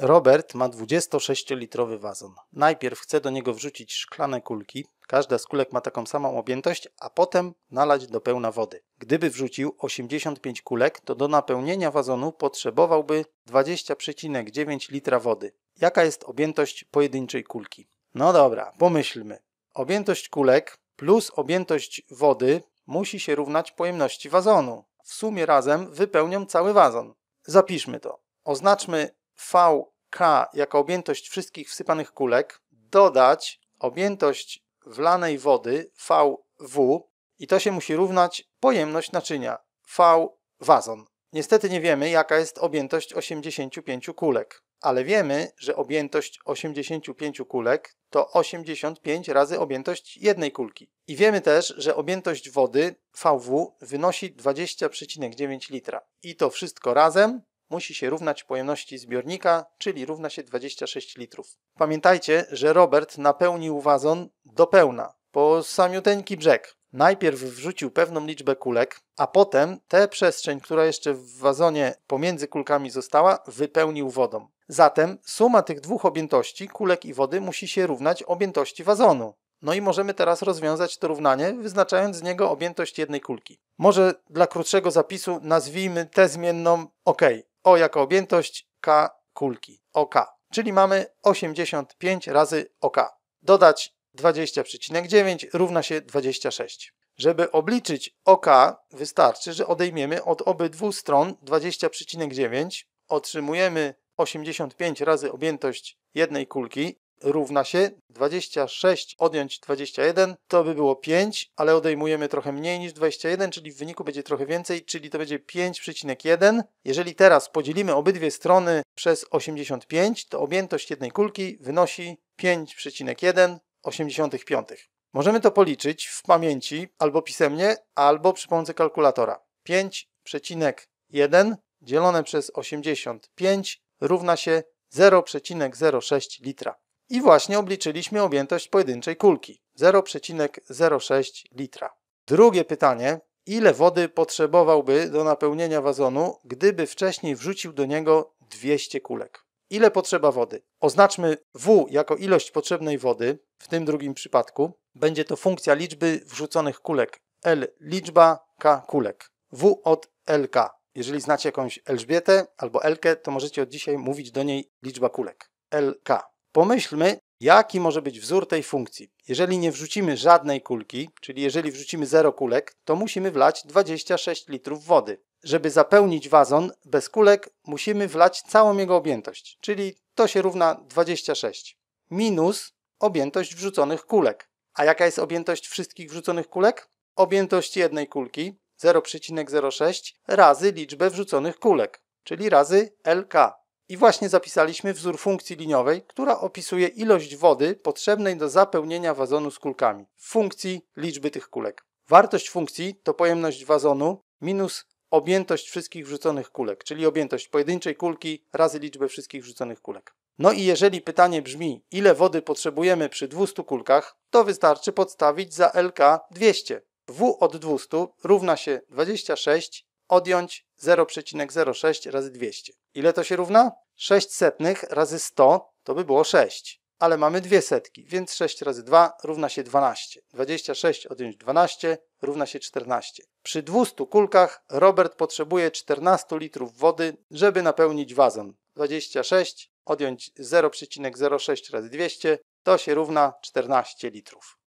Robert ma 26-litrowy wazon. Najpierw chce do niego wrzucić szklane kulki, każda z kulek ma taką samą objętość, a potem nalać do pełna wody. Gdyby wrzucił 85 kulek, to do napełnienia wazonu potrzebowałby 20,9 litra wody. Jaka jest objętość pojedynczej kulki? No dobra, pomyślmy. Objętość kulek plus objętość wody musi się równać pojemności wazonu. W sumie razem wypełnią cały wazon. Zapiszmy to. Oznaczmy VK jako objętość wszystkich wsypanych kulek, dodać objętość wlanej wody VW i to się musi równać pojemność naczynia V wazon. Niestety nie wiemy, jaka jest objętość 85 kulek, ale wiemy, że objętość 85 kulek to 85 razy objętość jednej kulki. I wiemy też, że objętość wody VW wynosi 20,9 litra. I to wszystko razem musi się równać pojemności zbiornika, czyli równa się 26 litrów. Pamiętajcie, że Robert napełnił wazon do pełna, po samiuteńki brzeg. Najpierw wrzucił pewną liczbę kulek, a potem tę przestrzeń, która jeszcze w wazonie pomiędzy kulkami została, wypełnił wodą. Zatem suma tych dwóch objętości, kulek i wody, musi się równać objętości wazonu. No i możemy teraz rozwiązać to równanie, wyznaczając z niego objętość jednej kulki. Może dla krótszego zapisu nazwijmy tę zmienną OK. O jako objętość, K kulki, OK. Czyli mamy 85 razy OK. Dodać 20,9 równa się 26. Żeby obliczyć OK, wystarczy, że odejmiemy od obydwu stron 20,9, otrzymujemy 85 razy objętość jednej kulki, równa się 26 odjąć 21, to by było 5, ale odejmujemy trochę mniej niż 21, czyli w wyniku będzie trochę więcej, czyli to będzie 5,1. Jeżeli teraz podzielimy obydwie strony przez 85, to objętość jednej kulki wynosi 5,185. Możemy to policzyć w pamięci albo pisemnie, albo przy pomocy kalkulatora. 5,1 dzielone przez 85 równa się 0,06 litra. I właśnie obliczyliśmy objętość pojedynczej kulki 0,06 litra. Drugie pytanie, ile wody potrzebowałby do napełnienia wazonu, gdyby wcześniej wrzucił do niego 200 kulek? Ile potrzeba wody? Oznaczmy W jako ilość potrzebnej wody, w tym drugim przypadku. Będzie to funkcja liczby wrzuconych kulek. L liczba, K kulek. W od LK. Jeżeli znacie jakąś Elżbietę albo Elkę, to możecie od dzisiaj mówić do niej liczba kulek. LK. Pomyślmy, jaki może być wzór tej funkcji. Jeżeli nie wrzucimy żadnej kulki, czyli jeżeli wrzucimy 0 kulek, to musimy wlać 26 litrów wody. Żeby zapełnić wazon bez kulek, musimy wlać całą jego objętość, czyli to się równa 26 minus objętość wrzuconych kulek. A jaka jest objętość wszystkich wrzuconych kulek? Objętość jednej kulki 0,06 razy liczbę wrzuconych kulek, czyli razy LK. I właśnie zapisaliśmy wzór funkcji liniowej, która opisuje ilość wody potrzebnej do zapełnienia wazonu z kulkami. w Funkcji liczby tych kulek. Wartość funkcji to pojemność wazonu minus objętość wszystkich wrzuconych kulek, czyli objętość pojedynczej kulki razy liczbę wszystkich wrzuconych kulek. No i jeżeli pytanie brzmi, ile wody potrzebujemy przy 200 kulkach, to wystarczy podstawić za LK 200. W od 200 równa się 26 odjąć 0,06 razy 200. Ile to się równa? 6 setnych razy 100 to by było 6, ale mamy dwie setki, więc 6 razy 2 równa się 12. 26 odjąć 12 równa się 14. Przy 200 kulkach Robert potrzebuje 14 litrów wody, żeby napełnić wazon. 26 odjąć 0,06 razy 200 to się równa 14 litrów.